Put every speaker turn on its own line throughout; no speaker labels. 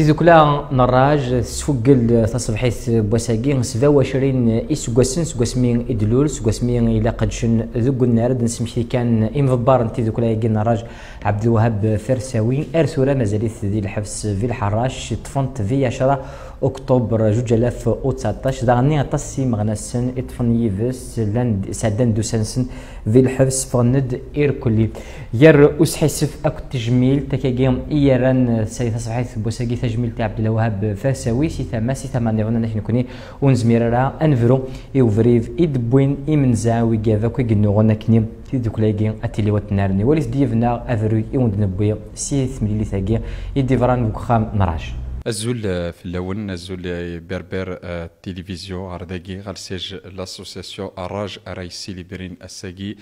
تيزوكلا نراج سفقل تصبحيت بوساكي سبا وعشرين إسقوسن سقوسمين إدلول سقوسمين إلا قدشن ذوق النارد نسمحي كان إمضبار تيزوكلا يقي نراج عبد الوهاب فرساوي أرسولا مازاليت ذي الحبس في الحراش طفنت في عشرة اكتوبر جوج الاف او 19 داغني اطاس مغنسن اطفن يفس لان سادان دوسانسن في الحبس فغند ايركولي ير اسحسف اكو تجميل تكاكيم ايران سيد صحيح بوساكي تجميل تاع عبد الوهاب فاساوي سي ثما سي ثما نيغنا نحن كوني ونزمير راه انفرو يوفريف ادبوين يمنزاوي كذا كي كنغنا كني في دوك لاكي اتيلي واتنارني وليس ديفنا افروي يوند نبويا سي ثملي ثاكي يدي فران بوكخام
مراج الزول آه، في الاول الزول آه، بربر التلفزيون آه، ارداكي غالسيج لاسوسياسيون اراج اراي سيليبرين الساكي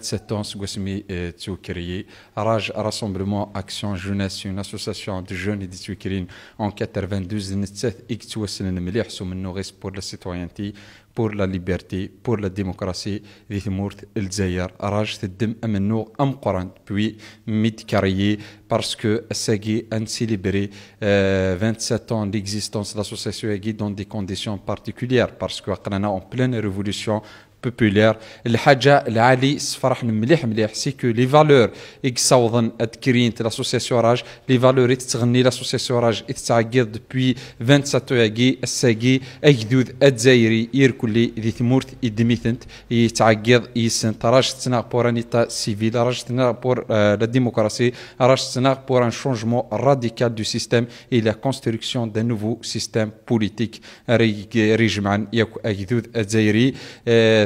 27 ans سكوسمي تو كريي اراج راسومبلمون اكسيون جوناس اون اسوسياسيون دو جون دي توكرين ان 92 نتسات اكتوسن مليح سو منو غيس بور لا سيتويانتي pour la liberté, pour la démocratie, les morts, les ailleurs, de d'un amenou, un courant, puis mit parce que Sagui a célébré 27 ans d'existence de l'association dans des conditions particulières, parce que Akrana en pleine révolution, بوبولير الحاجه العالي فرح مليح مليح سيكو لي فالور يقصوضن ادكرينت لاسوسيسيو راج لي فالور تغني لاسوسيسيو راج تتعقد دوبوي 27 ياكي الساكي اجدود الجزائري يركلي ذي ثمورت يدميثنت يتعقد يسنت راج تنا بور انيتا سيفيل راج تنا بور آه، لا ديموكراسي راج تنا بور ان شونجمون راديكال دو سيستيم إلى كونستركسيون دو نوفو سيستيم بوليتيك ريجمعن ياك اجدود الجزائري آه،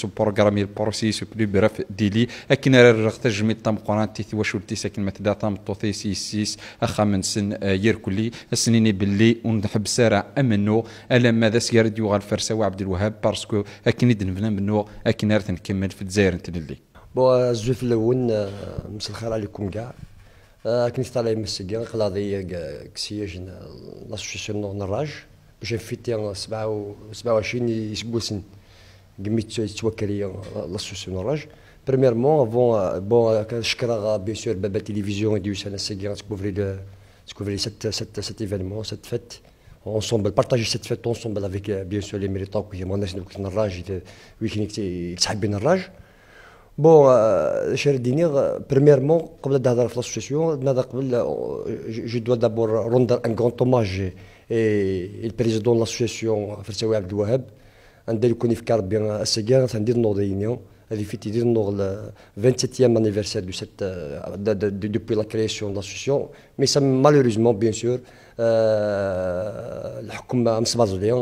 سو بروغرامي البروسيس بلو براف ديلي اكن راه جمي طام قران تي واش ولتي ساكن مثلا طام طوثي سي سيس اخا من سن آه، يركلي سنيني باللي ونحب سارع امنو الا ماذا ديو يوغال فرساوي عبد الوهاب باسكو اكن يدنفنا منو اكن راه نكمل في الجزائر تللي
بو الزوف الاول آه، مس الخير عليكم كاع آه، كنت طالع من السجن قلاضي كسياج لاسوسيسيون نراج جي فيتي 27 يسبوسن Euh, l'association Orage. Premièrement, avant, euh, bon, je euh, bien sûr la télévision et du CNSC qui découvrir cet, cet, cet événement, cette fête. Ensemble, partager cette fête ensemble avec bien sûr les militants qui ont été Orage, qui ont Orage. Bon, cher Dini, premièrement, comme avant de l'association, je dois d'abord rendre un grand hommage au président de l'association, Abdouahab. Il y a eu un peu de temps à la réunion. y a eu le 27e anniversaire depuis la création de l'association. Mais malheureusement, bien sûr, euh, euh, il y a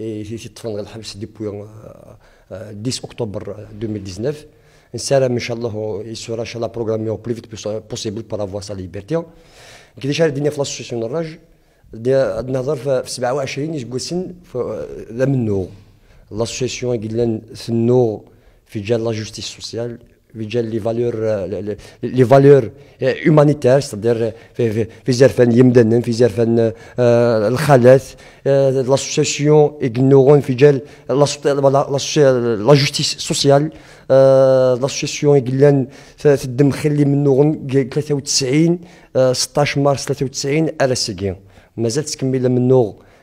eu un Il depuis le euh, 10 octobre 2019. Il sera programmé au plus vite possible pour avoir sa liberté. Il y a eu un peu de temps à la réunion. Il y a un peu de temps la réunion. l'association لنا سنو في جال لا جوستيس سوسيال في جال لي فالور لي فالور هيومانيتير ستادير في في زرفان يمدنن في زرفان الخالات لاسوسيسيون اغنورون في جال لا جوستيس سوسيال لاسوسياسيون لنا تدم خلي من نورن 93 16 مارس 93 ارسكي مازال تكمل من نور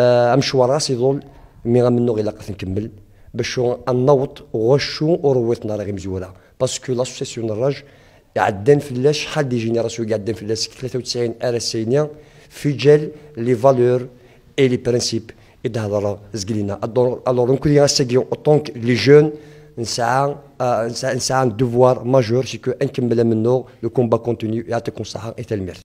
آه، امشوار راسي ظل مي غنمنو غير لاقت نكمل باش نوط وشو وروتنا راه غير مزوره باسكو لاسوسيسيون الراج عدان فلاش شحال دي جينيراسيون قاعدين فلاش 93 سينيا في جال لي فالور اي لي برانسيب هضر زقلينا الور نكون غنستاكيو اوتونك لي جون نسعى نسعى دوفوار ماجور سيكو نكمل منو لو كومبا كونتينيو يعطيكم الصحه ايتا الميرت